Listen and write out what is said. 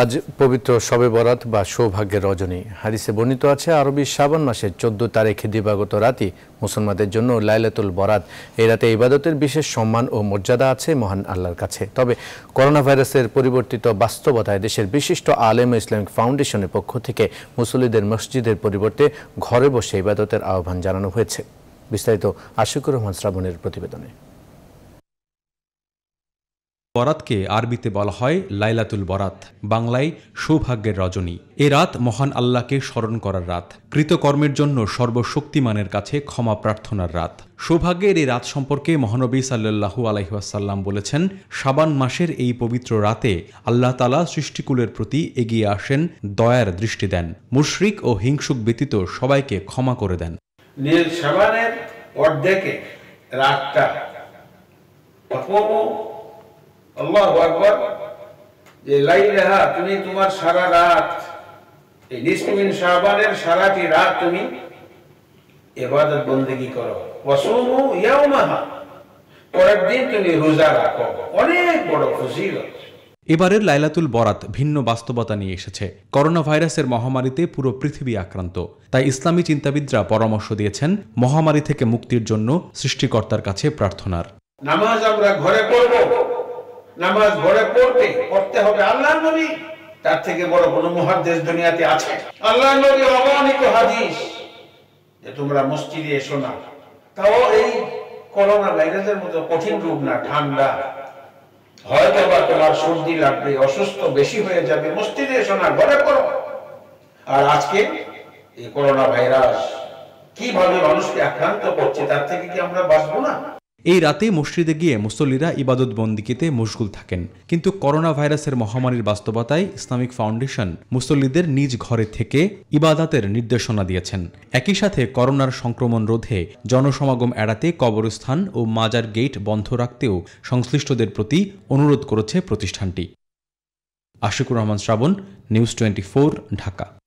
আজ পবিত্র শবে বরাত বা সৌভাগ্যের রজনী হাদিসে বর্ণিত আছে আরবি শ্রাবণ মাসের চোদ্দ তারিখে দিবাগত রাতি মুসলমানদের জন্য লাইলাতুল বরাত এই রাতে ইবাদতের বিশেষ সম্মান ও মর্যাদা আছে মহান আল্লাহর কাছে তবে করোনা ভাইরাসের পরিবর্তিত বাস্তবতায় দেশের বিশিষ্ট আলেম ইসলামিক ফাউন্ডেশনের পক্ষ থেকে মুসলিদের মসজিদের পরিবর্তে ঘরে বসে ইবাদতের আহ্বান জানানো হয়েছে বিস্তারিত আশিকুর রহমান শ্রাবণের প্রতিবেদনে বরাতকে আরবিতে বলা হয় লাইলাতুল বরাত বাংলায় সৌভাগ্যের রজনী এ রাত মহান আল্লাহকে স্মরণ করার রাত কৃতকর্মের জন্য সর্বশক্তিমানের কাছে ক্ষমা প্রার্থনার রাত সৌভাগ্যের এই রাত সম্পর্কে মহানবী সাল্লু আলহিহাসাল্লাম বলেছেন সাবান মাসের এই পবিত্র রাতে আল্লাহ তালা সৃষ্টিকুলের প্রতি এগিয়ে আসেন দয়ার দৃষ্টি দেন মুশরিক ও হিংসুক ব্যতীত সবাইকে ক্ষমা করে দেন নীল সাবানের অর্ধেকে রাতটা এবারের লাইলাতুল বরাত ভিন্ন বাস্তবতা নিয়ে এসেছে করোনা ভাইরাসের মহামারীতে পুরো পৃথিবী আক্রান্ত তাই ইসলামী চিন্তাবিদরা পরামর্শ দিয়েছেন মহামারী থেকে মুক্তির জন্য সৃষ্টিকর্তার কাছে প্রার্থনার নামাজ আমরা ঘরে পড়ব নামাজ ঘরে পড়বে পড়তে হবে আল্লাহ নবী তার থেকে বড় কোন মহাদেশ দুনিয়াতে আছে আল্লাহ নবী অগণিত হাদিস যে তোমরা মসজিদে এসো না তাও এই করোনা ভাইরাসের মতো কঠিন রূপ না ঠান্ডা হয়তো বা তোমার সর্দি লাগবে অসুস্থ বেশি হয়ে যাবে মসজিদে এসো না ঘরে করো আর আজকে এই করোনা ভাইরাস কিভাবে মানুষকে আক্রান্ত করছে তার থেকে কি আমরা বাঁচবো না এই রাতে মসজিদে গিয়ে মুসল্লিরা ইবাদত বন্দিকিতে মশগুল থাকেন কিন্তু করোনা ভাইরাসের মহামারীর বাস্তবতায় ইসলামিক ফাউন্ডেশন মুসল্লিদের নিজ ঘরে থেকে ইবাদাতের নির্দেশনা দিয়েছেন একই সাথে করোনার সংক্রমণ রোধে জনসমাগম এড়াতে কবরস্থান ও মাজার গেট বন্ধ রাখতেও সংশ্লিষ্টদের প্রতি অনুরোধ করেছে প্রতিষ্ঠানটি আশিকুর রহমান শ্রাবণ নিউজ টোয়েন্টি ঢাকা